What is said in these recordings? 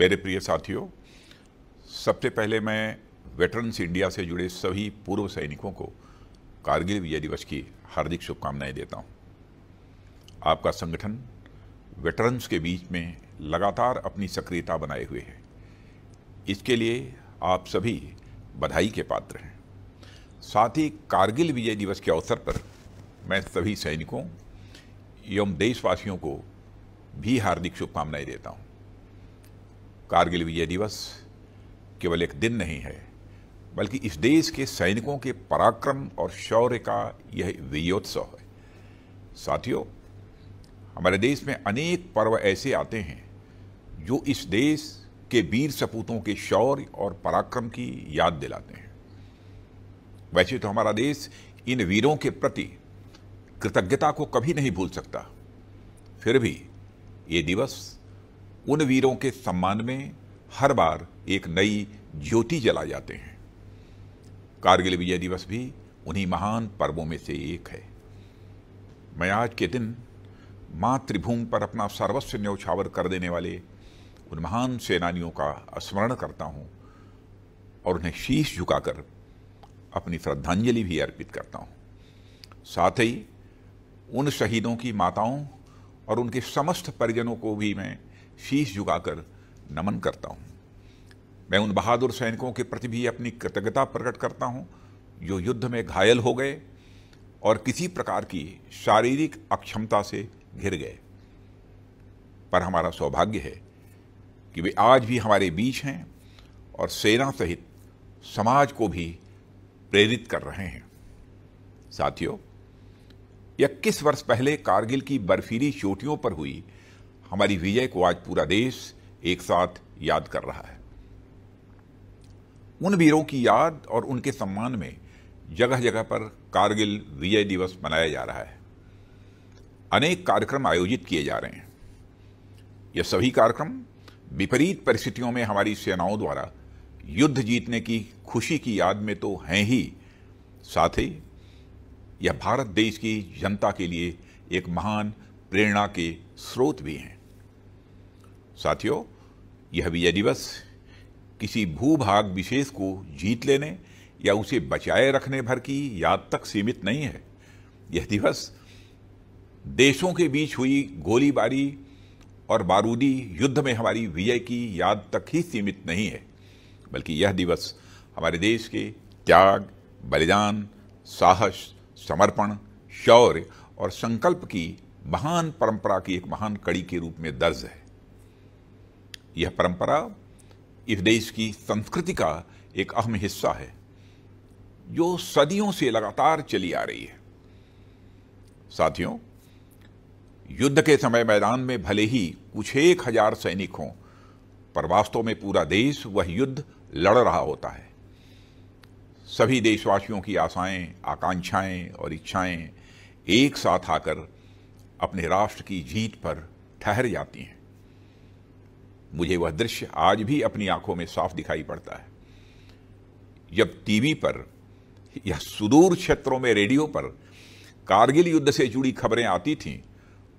मेरे प्रिय साथियों सबसे पहले मैं वेटरन्स इंडिया से जुड़े सभी पूर्व सैनिकों को कारगिल विजय दिवस की हार्दिक शुभकामनाएं देता हूं। आपका संगठन वेटरन्स के बीच में लगातार अपनी सक्रियता बनाए हुए है इसके लिए आप सभी बधाई के पात्र हैं साथ ही कारगिल विजय दिवस के अवसर पर मैं सभी सैनिकों एवं देशवासियों को भी हार्दिक शुभकामनाएं देता हूँ कारगिल विजय दिवस केवल एक दिन नहीं है बल्कि इस देश के सैनिकों के पराक्रम और शौर्य का यह विजयोत्सव है साथियों हमारे देश में अनेक पर्व ऐसे आते हैं जो इस देश के वीर सपूतों के शौर्य और पराक्रम की याद दिलाते हैं वैसे तो हमारा देश इन वीरों के प्रति कृतज्ञता को कभी नहीं भूल सकता फिर भी ये दिवस उन वीरों के सम्मान में हर बार एक नई ज्योति जला जाते हैं कारगिल विजय दिवस भी उन्हीं महान पर्वों में से एक है मैं आज के दिन मातृभूमि पर अपना सर्वस्व न्यौछावर कर देने वाले उन महान सेनानियों का स्मरण करता हूँ और उन्हें शीश झुकाकर अपनी श्रद्धांजलि भी अर्पित करता हूँ साथ ही उन शहीदों की माताओं और उनके समस्त परिजनों को भी मैं शीश झुकाकर नमन करता हूँ मैं उन बहादुर सैनिकों के प्रति भी अपनी कृतज्ञता प्रकट करता हूँ जो युद्ध में घायल हो गए और किसी प्रकार की शारीरिक अक्षमता से घिर गए पर हमारा सौभाग्य है कि वे आज भी हमारे बीच हैं और सेना सहित समाज को भी प्रेरित कर रहे हैं साथियों इक्कीस वर्ष पहले कारगिल की बर्फीली चोटियों पर हुई हमारी विजय को आज पूरा देश एक साथ याद कर रहा है उन वीरों की याद और उनके सम्मान में जगह जगह पर कारगिल विजय दिवस मनाया जा रहा है अनेक कार्यक्रम आयोजित किए जा रहे हैं यह सभी कार्यक्रम विपरीत परिस्थितियों में हमारी सेनाओं द्वारा युद्ध जीतने की खुशी की याद में तो हैं ही साथ ही यह भारत देश की जनता के लिए एक महान प्रेरणा के स्रोत भी हैं साथियों यह विजय दिवस किसी भूभाग विशेष को जीत लेने या उसे बचाए रखने भर की याद तक सीमित नहीं है यह दिवस देशों के बीच हुई गोलीबारी और बारूदी युद्ध में हमारी विजय की याद तक ही सीमित नहीं है बल्कि यह दिवस हमारे देश के त्याग बलिदान साहस समर्पण शौर्य और संकल्प की महान परंपरा की एक महान कड़ी के रूप में दर्ज है यह परंपरा इस देश की संस्कृति का एक अहम हिस्सा है जो सदियों से लगातार चली आ रही है साथियों युद्ध के समय मैदान में भले ही कुछ एक हजार सैनिक हों पर वास्तव में पूरा देश वह युद्ध लड़ रहा होता है सभी देशवासियों की आशाएं आकांक्षाएं और इच्छाएं एक साथ आकर अपने राष्ट्र की जीत पर ठहर जाती हैं मुझे वह दृश्य आज भी अपनी आंखों में साफ दिखाई पड़ता है जब टीवी पर या सुदूर क्षेत्रों में रेडियो पर कारगिल युद्ध से जुड़ी खबरें आती थीं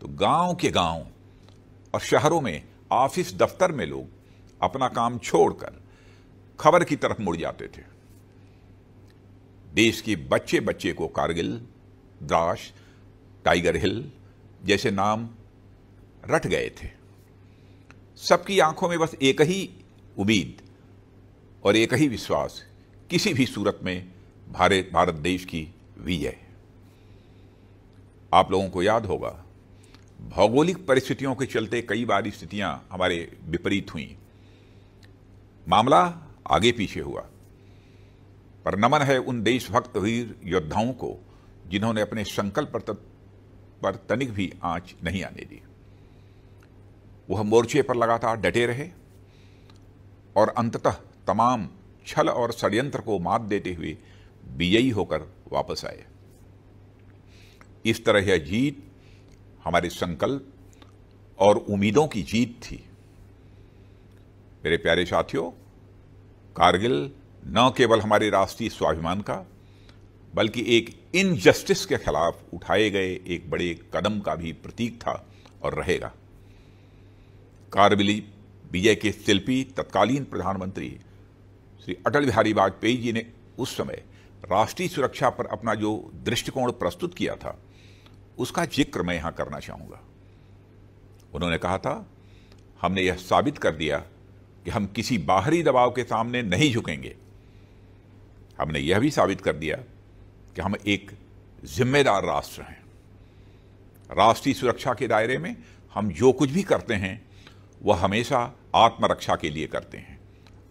तो गांव के गांव और शहरों में ऑफिस दफ्तर में लोग अपना काम छोड़कर खबर की तरफ मुड़ जाते थे देश के बच्चे बच्चे को कारगिल द्राश टाइगर हिल जैसे नाम रट गए थे सबकी आंखों में बस एक ही उम्मीद और एक ही विश्वास किसी भी सूरत में भारत भारत देश की विजय आप लोगों को याद होगा भौगोलिक परिस्थितियों के चलते कई बार स्थितियां हमारे विपरीत हुई मामला आगे पीछे हुआ पर नमन है उन देशभक्त वीर योद्धाओं को जिन्होंने अपने संकल्प पर तनिक भी आंच नहीं आने दी वह मोर्चे पर लगातार डटे रहे और अंततः तमाम छल और षड्यंत्र को मात देते हुए विजयी होकर वापस आए इस तरह यह जीत हमारे संकल्प और उम्मीदों की जीत थी मेरे प्यारे साथियों कारगिल न केवल हमारे राष्ट्रीय स्वाभिमान का बल्कि एक इनजस्टिस के खिलाफ उठाए गए एक बड़े कदम का भी प्रतीक था और रहेगा कारबिली विजय के शिल्पी तत्कालीन प्रधानमंत्री श्री अटल बिहारी वाजपेयी जी ने उस समय राष्ट्रीय सुरक्षा पर अपना जो दृष्टिकोण प्रस्तुत किया था उसका जिक्र मैं यहां करना चाहूँगा उन्होंने कहा था हमने यह साबित कर दिया कि हम किसी बाहरी दबाव के सामने नहीं झुकेंगे हमने यह भी साबित कर दिया कि हम एक जिम्मेदार राष्ट्र हैं राष्ट्रीय सुरक्षा के दायरे में हम जो कुछ भी करते हैं वह हमेशा आत्मरक्षा के लिए करते हैं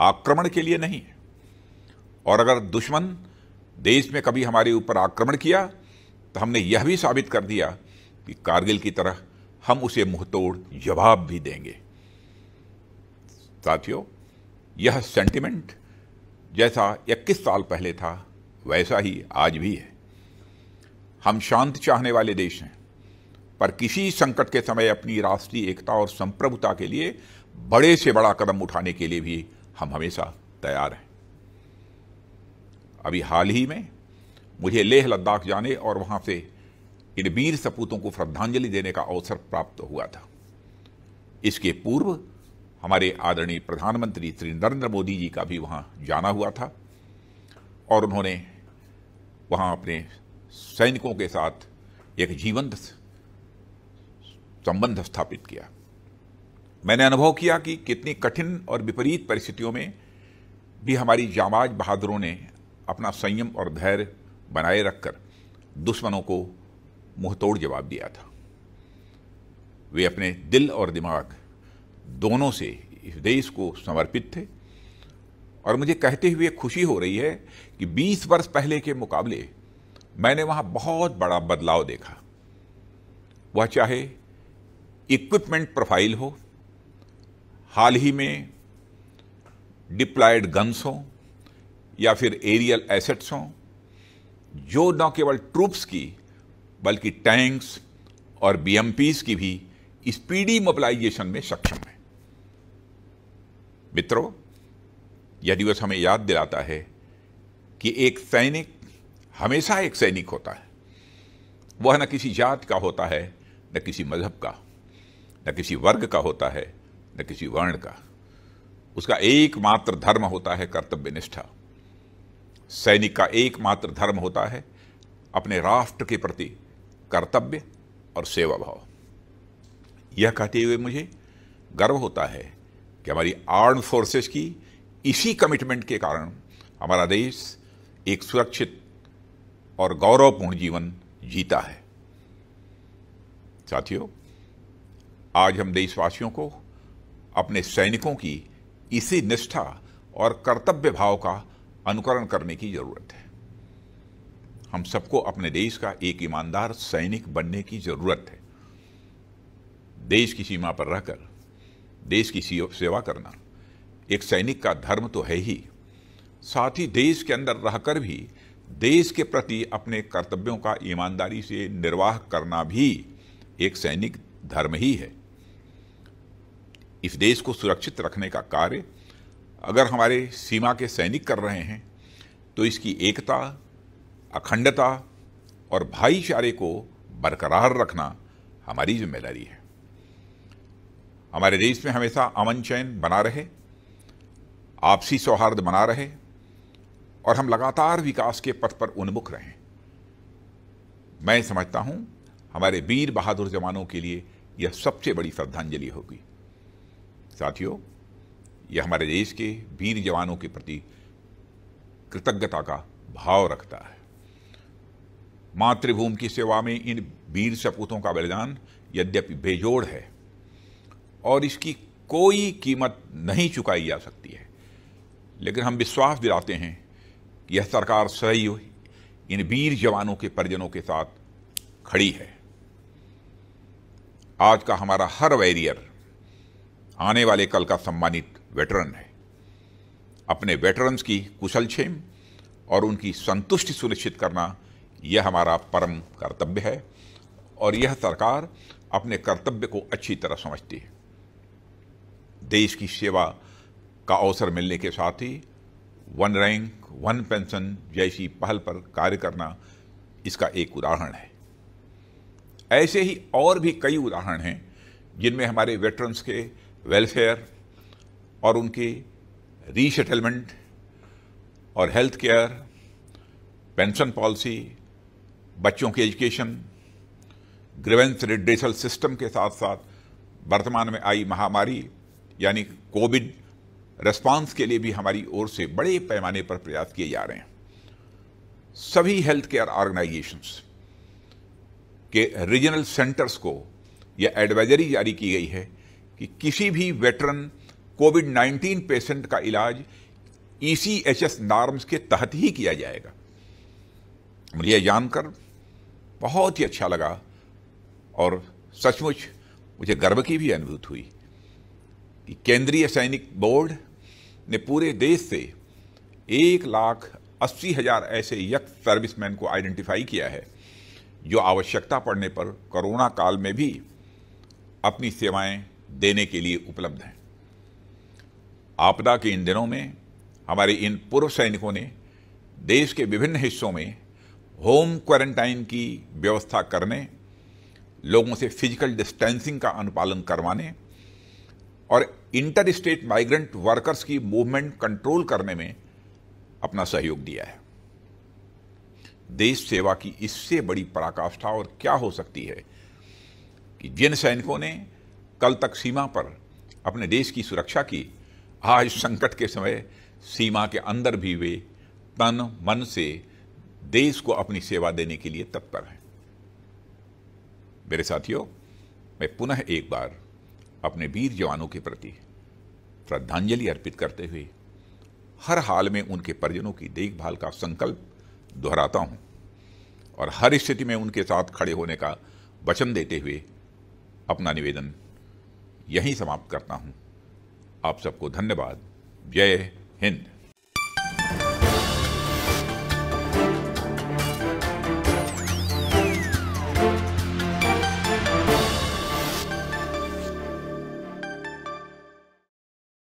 आक्रमण के लिए नहीं और अगर दुश्मन देश में कभी हमारे ऊपर आक्रमण किया तो हमने यह भी साबित कर दिया कि कारगिल की तरह हम उसे मुंहतोड़ जवाब भी देंगे साथियों यह सेंटिमेंट जैसा इक्कीस साल पहले था वैसा ही आज भी है हम शांत चाहने वाले देश हैं पर किसी संकट के समय अपनी राष्ट्रीय एकता और संप्रभुता के लिए बड़े से बड़ा कदम उठाने के लिए भी हम हमेशा तैयार हैं अभी हाल ही में मुझे लेह लद्दाख जाने और वहां से इन वीर सपूतों को श्रद्धांजलि देने का अवसर प्राप्त हुआ था इसके पूर्व हमारे आदरणीय प्रधानमंत्री श्री नरेंद्र मोदी जी का भी वहां जाना हुआ था और उन्होंने वहां अपने सैनिकों के साथ एक जीवंत संबंध स्थापित किया मैंने अनुभव किया कि कितनी कठिन और विपरीत परिस्थितियों में भी हमारी जामाज बहादुरों ने अपना संयम और धैर्य बनाए रखकर दुश्मनों को मुंहतोड़ जवाब दिया था वे अपने दिल और दिमाग दोनों से इस देश को समर्पित थे और मुझे कहते हुए खुशी हो रही है कि 20 वर्ष पहले के मुकाबले मैंने वहां बहुत बड़ा बदलाव देखा वह चाहे इक्विपमेंट प्रोफाइल हो हाल ही में डिप्लॉयड गन्स हों या फिर एरियल एसेट्स हों जो न केवल ट्रूप्स की बल्कि टैंक्स और बीएमपीज की भी स्पीडी मोबिलाइजेशन में सक्षम है मित्रों यह दिवस हमें याद दिलाता है कि एक सैनिक हमेशा एक सैनिक होता है वह न किसी जात का होता है न किसी मजहब का न किसी वर्ग का होता है न किसी वर्ण का उसका एकमात्र धर्म होता है कर्तव्य निष्ठा सैनिक का एकमात्र धर्म होता है अपने राष्ट्र के प्रति कर्तव्य और सेवा भाव यह कहते हुए मुझे गर्व होता है कि हमारी आर्म फोर्सेस की इसी कमिटमेंट के कारण हमारा देश एक सुरक्षित और गौरवपूर्ण जीवन जीता है साथियों आज हम देशवासियों को अपने सैनिकों की इसी निष्ठा और कर्तव्य भाव का अनुकरण करने की जरूरत है हम सबको अपने देश का एक ईमानदार सैनिक बनने की जरूरत है देश की सीमा पर रहकर देश की सेवा करना एक सैनिक का धर्म तो है ही साथ ही देश के अंदर रहकर भी देश के प्रति अपने कर्तव्यों का ईमानदारी से निर्वाह करना भी एक सैनिक धर्म ही है इस देश को सुरक्षित रखने का कार्य अगर हमारे सीमा के सैनिक कर रहे हैं तो इसकी एकता अखंडता और भाईचारे को बरकरार रखना हमारी जिम्मेदारी है हमारे देश में हमेशा अमन चैन बना रहे आपसी सौहार्द बना रहे और हम लगातार विकास के पथ पर उन्मुख रहें मैं समझता हूं हमारे वीर बहादुर जवानों के लिए यह सबसे बड़ी श्रद्धांजलि होगी साथियों यह हमारे देश के वीर जवानों के प्रति कृतज्ञता का भाव रखता है मातृभूमि की सेवा में इन वीर सपूतों का बलिदान यद्यपि बेजोड़ है और इसकी कोई कीमत नहीं चुकाई जा सकती है लेकिन हम विश्वास दिलाते हैं कि यह सरकार सही इन वीर जवानों के परिजनों के साथ खड़ी है आज का हमारा हर वैरियर आने वाले कल का सम्मानित वेटरन है अपने वेटरन्स की कुशल क्षेम और उनकी संतुष्टि सुनिश्चित करना यह हमारा परम कर्तव्य है और यह सरकार अपने कर्तव्य को अच्छी तरह समझती है देश की सेवा का अवसर मिलने के साथ ही वन रैंक वन पेंशन जैसी पहल पर कार्य करना इसका एक उदाहरण है ऐसे ही और भी कई उदाहरण हैं जिनमें हमारे वेटरन्स के वेलफेयर और उनकी रीसेटलमेंट और हेल्थ केयर पेंशन पॉलिसी बच्चों की एजुकेशन ग्रेवेंस रिड्रेसल सिस्टम के साथ साथ वर्तमान में आई महामारी यानी कोविड रेस्पॉन्स के लिए भी हमारी ओर से बड़े पैमाने पर प्रयास किए जा रहे हैं सभी हेल्थ केयर ऑर्गेनाइजेशंस के रीजनल सेंटर्स को यह एडवाइजरी जारी की गई है कि किसी भी वेटरन कोविड 19 पेशेंट का इलाज E C H S norms के तहत ही किया जाएगा मुझे जानकर बहुत ही अच्छा लगा और सचमुच मुझे गर्व की भी अनुभूत हुई कि केंद्रीय सैनिक बोर्ड ने पूरे देश से एक लाख अस्सी हजार ऐसे यक्त सर्विसमैन को आइडेंटिफाई किया है जो आवश्यकता पड़ने पर कोरोना काल में भी अपनी सेवाएं देने के लिए उपलब्ध हैं आपदा के इन दिनों में हमारे इन पूर्व सैनिकों ने देश के विभिन्न हिस्सों में होम क्वारंटाइन की व्यवस्था करने लोगों से फिजिकल डिस्टेंसिंग का अनुपालन करवाने और इंटर स्टेट माइग्रेंट वर्कर्स की मूवमेंट कंट्रोल करने में अपना सहयोग दिया है देश सेवा की इससे बड़ी पराकाष्ठा और क्या हो सकती है कि जिन सैनिकों ने कल तक सीमा पर अपने देश की सुरक्षा की आज संकट के समय सीमा के अंदर भी वे तन मन से देश को अपनी सेवा देने के लिए तत्पर हैं मेरे साथियों मैं पुनः एक बार अपने वीर जवानों के प्रति श्रद्धांजलि अर्पित करते हुए हर हाल में उनके परिजनों की देखभाल का संकल्प दोहराता हूं और हर स्थिति में उनके साथ खड़े होने का वचन देते हुए अपना निवेदन यहीं समाप्त करता हूं आप सबको धन्यवाद जय हिंद